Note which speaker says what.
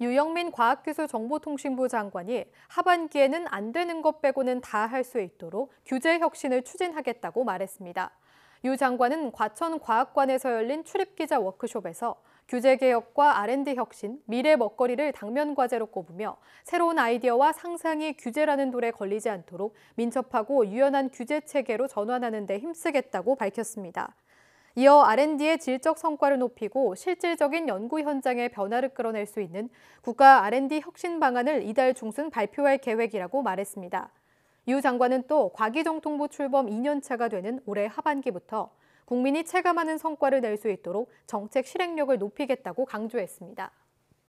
Speaker 1: 유영민 과학기술정보통신부 장관이 하반기에는 안 되는 것 빼고는 다 할 수 있도록 규제 혁신을 추진하겠다고 말했습니다. 유 장관은 과천과학관에서 열린 출입기자 워크숍에서 규제개혁과 R&D 혁신, 미래 먹거리를 당면 과제로 꼽으며 새로운 아이디어와 상상이 규제라는 돌에 걸리지 않도록 민첩하고 유연한 규제 체계로 전환하는 데 힘쓰겠다고 밝혔습니다. 이어 R&D의 질적 성과를 높이고 실질적인 연구 현장의 변화를 끌어낼 수 있는 국가 R&D 혁신 방안을 이달 중순 발표할 계획이라고 말했습니다. 유 장관은 또 과기정통부 출범 2년차가 되는 올해 하반기부터 국민이 체감하는 성과를 낼 수 있도록 정책 실행력을 높이겠다고 강조했습니다.